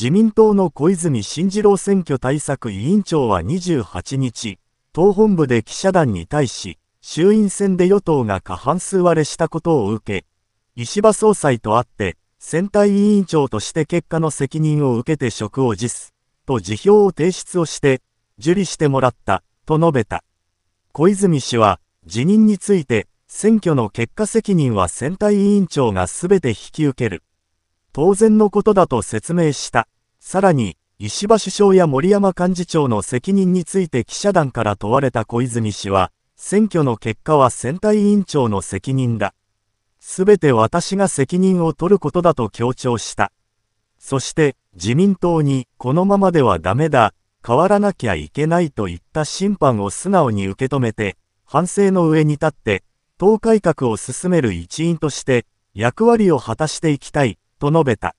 自民党の小泉進次郎選挙対策委員長は28日、党本部で記者団に対し、衆院選で与党が過半数割れしたことを受け、石破総裁とあって、選対委員長として結果の責任を受けて職を辞す、と辞表を提出をして、受理してもらった、と述べた。小泉氏は、辞任について、選挙の結果責任は選対委員長が全て引き受ける。当然のことだと説明した。さらに、石破首相や森山幹事長の責任について記者団から問われた小泉氏は、選挙の結果は選対委員長の責任だ。すべて私が責任を取ることだと強調した。そして自民党にこのままではダメだ、変わらなきゃいけないといった審判を素直に受け止めて、反省の上に立って、党改革を進める一員として役割を果たしていきたいと述べた。